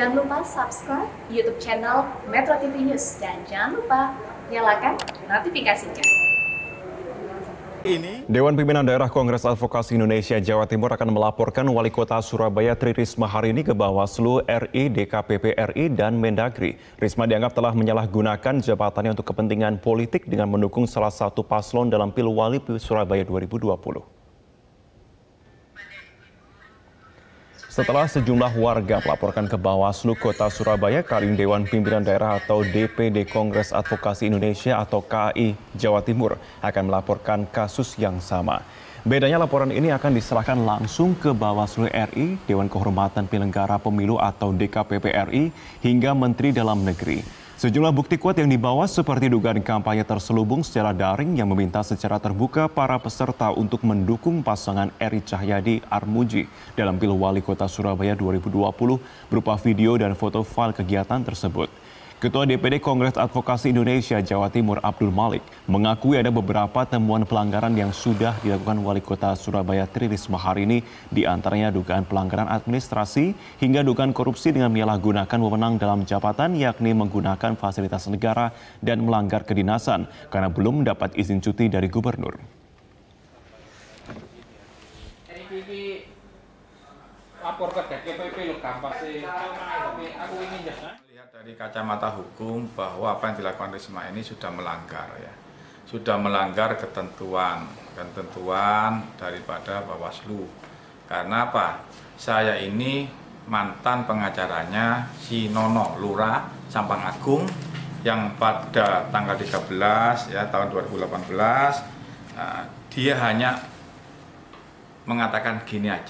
Jangan lupa subscribe YouTube channel Metro TV News dan jangan lupa nyalakan notifikasinya. Ini. Dewan Pimpinan Daerah Kongres Advokasi Indonesia Jawa Timur akan melaporkan Wali Kota Surabaya Tri Risma hari ini ke Bawaslu RI, DKPP RI, dan Mendagri. Risma dianggap telah menyalahgunakan jabatannya untuk kepentingan politik dengan mendukung salah satu paslon dalam Pilwali Surabaya 2020. setelah sejumlah warga melaporkan ke Bawaslu Kota Surabaya Karim Dewan Pimpinan Daerah atau DPD Kongres Advokasi Indonesia atau KAI Jawa Timur akan melaporkan kasus yang sama. Bedanya laporan ini akan diserahkan langsung ke Bawaslu RI, Dewan Kehormatan Penyelenggara Pemilu atau DKPP RI, hingga Menteri Dalam Negeri. Sejumlah bukti kuat yang dibawa seperti dugaan kampanye terselubung secara daring yang meminta secara terbuka para peserta untuk mendukung pasangan Eri Cahyadi Armuji dalam wali Kota Surabaya 2020 berupa video dan foto file kegiatan tersebut. Ketua DPD Kongres Advokasi Indonesia Jawa Timur Abdul Malik mengakui ada beberapa temuan pelanggaran yang sudah dilakukan Wali Kota Surabaya Tri Risma hari ini di dugaan pelanggaran administrasi hingga dugaan korupsi dengan menyalahgunakan wewenang dalam jabatan yakni menggunakan fasilitas negara dan melanggar kedinasan karena belum mendapat izin cuti dari gubernur lapor ke DPP lo gampang sih aku ingin ya lihat dari kacamata hukum bahwa apa yang dilakukan Risma ini sudah melanggar ya sudah melanggar ketentuan ketentuan daripada Bawaslu karena apa saya ini mantan pengacaranya si Nono Lura Sampang Agung yang pada tanggal 13 ya tahun 2018 uh, eh, dia hanya mengatakan gini aja